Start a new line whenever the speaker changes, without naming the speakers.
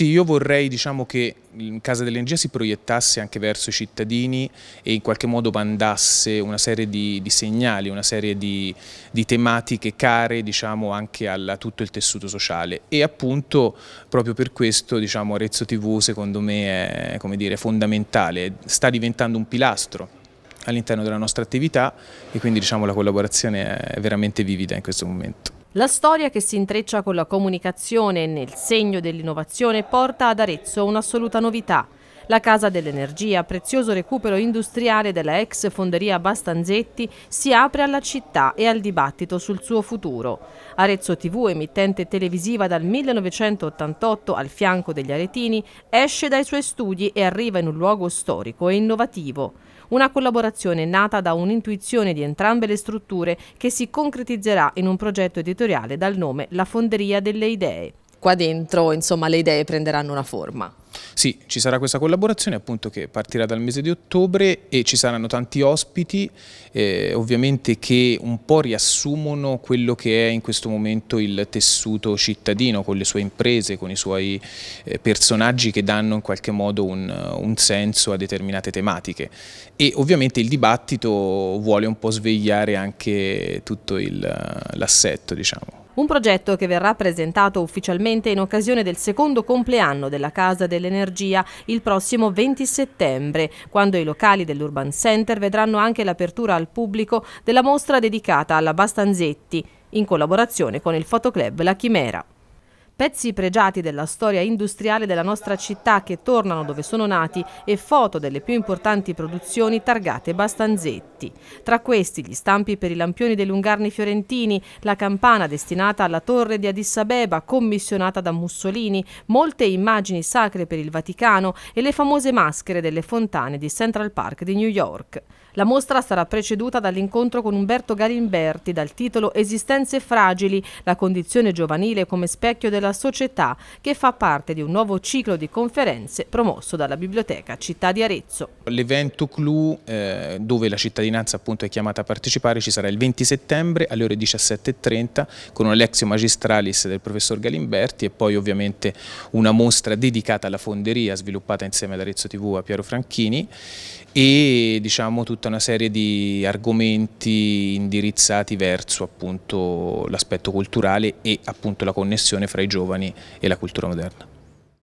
Sì, io vorrei diciamo, che Casa dell'Energia si proiettasse anche verso i cittadini e in qualche modo mandasse una serie di, di segnali, una serie di, di tematiche care diciamo, anche a tutto il tessuto sociale e appunto proprio per questo diciamo, Arezzo TV secondo me è dire, fondamentale, sta diventando un pilastro all'interno della nostra attività e quindi diciamo, la collaborazione è veramente vivida in questo momento.
La storia che si intreccia con la comunicazione nel segno dell'innovazione porta ad Arezzo un'assoluta novità – la Casa dell'Energia, prezioso recupero industriale della ex fonderia Bastanzetti, si apre alla città e al dibattito sul suo futuro. Arezzo TV, emittente televisiva dal 1988 al fianco degli aretini, esce dai suoi studi e arriva in un luogo storico e innovativo. Una collaborazione nata da un'intuizione di entrambe le strutture che si concretizzerà in un progetto editoriale dal nome La Fonderia delle Idee. Qua dentro, insomma, le idee prenderanno una forma.
Sì, ci sarà questa collaborazione appunto che partirà dal mese di ottobre e ci saranno tanti ospiti eh, ovviamente che un po' riassumono quello che è in questo momento il tessuto cittadino con le sue imprese, con i suoi eh, personaggi che danno in qualche modo un, un senso a determinate tematiche e ovviamente il dibattito vuole un po' svegliare anche tutto l'assetto diciamo.
Un progetto che verrà presentato ufficialmente in occasione del secondo compleanno della Casa dell'Energia il prossimo 20 settembre, quando i locali dell'Urban Center vedranno anche l'apertura al pubblico della mostra dedicata alla Bastanzetti, in collaborazione con il fotoclub La Chimera pezzi pregiati della storia industriale della nostra città che tornano dove sono nati e foto delle più importanti produzioni targate Bastanzetti. Tra questi gli stampi per i lampioni dei Lungarni fiorentini, la campana destinata alla torre di Addis Abeba commissionata da Mussolini, molte immagini sacre per il Vaticano e le famose maschere delle fontane di Central Park di New York. La mostra sarà preceduta dall'incontro con Umberto Galimberti dal titolo Esistenze fragili, la condizione giovanile come specchio della società, che fa parte di un nuovo ciclo di conferenze promosso dalla Biblioteca Città di Arezzo.
L'evento clou eh, dove la cittadinanza appunto è chiamata a partecipare, ci sarà il 20 settembre alle ore 17.30 con un lexio magistralis del professor Galimberti e poi ovviamente una mostra dedicata alla fonderia sviluppata insieme ad Arezzo TV a Piero Franchini e diciamo tutto tutta una serie di argomenti indirizzati verso l'aspetto culturale e appunto la connessione fra i giovani e la cultura moderna.